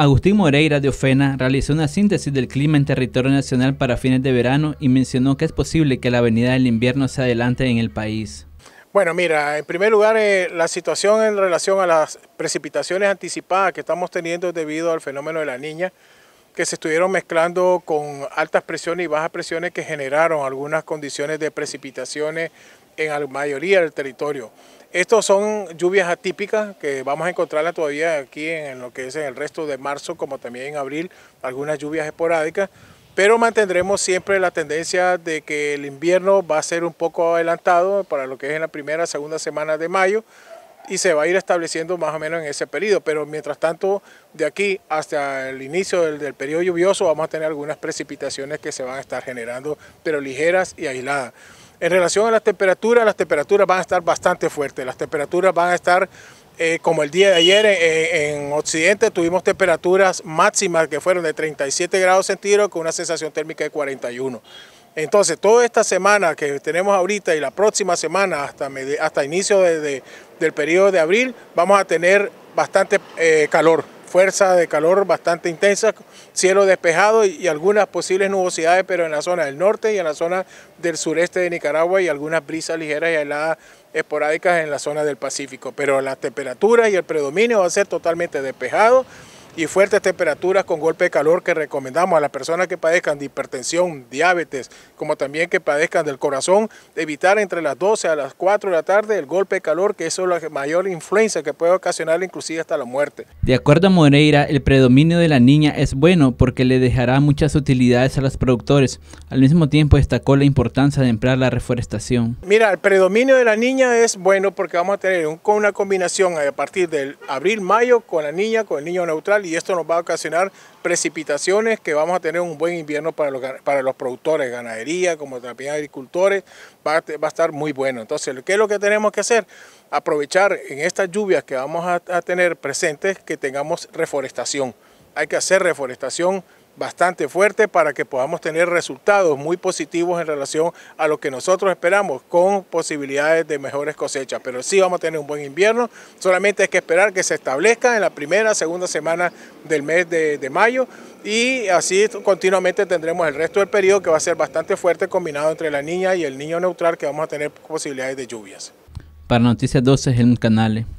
Agustín Moreira de Ofena realizó una síntesis del clima en territorio nacional para fines de verano y mencionó que es posible que la venida del invierno se adelante en el país. Bueno, mira, en primer lugar, eh, la situación en relación a las precipitaciones anticipadas que estamos teniendo debido al fenómeno de la niña, que se estuvieron mezclando con altas presiones y bajas presiones que generaron algunas condiciones de precipitaciones en la mayoría del territorio. Estos son lluvias atípicas que vamos a encontrarla todavía aquí en lo que es en el resto de marzo, como también en abril, algunas lluvias esporádicas, pero mantendremos siempre la tendencia de que el invierno va a ser un poco adelantado para lo que es en la primera, segunda semana de mayo y se va a ir estableciendo más o menos en ese periodo, pero mientras tanto de aquí hasta el inicio del periodo lluvioso vamos a tener algunas precipitaciones que se van a estar generando, pero ligeras y aisladas. En relación a las temperaturas, las temperaturas van a estar bastante fuertes. Las temperaturas van a estar eh, como el día de ayer en, Occidente tuvimos temperaturas máximas que fueron de 37 grados centígrados con una sensación térmica de 41. Entonces, toda esta semana que tenemos ahorita y la próxima semana hasta, hasta inicio del periodo de abril, vamos a tener bastante eh, calor fuerza de calor bastante intensa, cielo despejado y, algunas posibles nubosidades, pero en la zona del norte y en la zona del sureste de Nicaragua y algunas brisas ligeras y heladas esporádicas en la zona del Pacífico. Pero la temperatura y el predominio va a ser totalmente despejado y fuertes temperaturas con golpe de calor que recomendamos a las personas que padezcan de hipertensión, diabetes, como también que padezcan del corazón, evitar entre las 12 a las 4 de la tarde el golpe de calor, que es la mayor influencia que puede ocasionar inclusive hasta la muerte. De acuerdo a Moreira, el predominio de la niña es bueno porque le dejará muchas utilidades a los productores. Al mismo tiempo destacó la importancia de emplear la reforestación. Mira, el predominio de la niña es bueno porque vamos a tener un, una combinación a partir del abril-mayo con la niña, con el niño neutral y esto nos va a ocasionar precipitaciones que vamos a tener un buen invierno para los, para los productores, ganadería, como también agricultores, va a, estar muy bueno. Entonces, ¿qué es lo que tenemos que hacer? Aprovechar en estas lluvias que vamos a, a tener presentes que tengamos reforestación. Hay que hacer reforestación bastante fuerte para que podamos tener resultados muy positivos en relación a lo que nosotros esperamos con posibilidades de mejores cosechas. Pero sí vamos a tener un buen invierno, solamente hay que esperar que se establezca en la primera, segunda semana del mes de, mayo y así continuamente tendremos el resto del periodo que va a ser bastante fuerte combinado entre la niña y el niño neutral que vamos a tener posibilidades de lluvias. Para Noticias 12 en canales.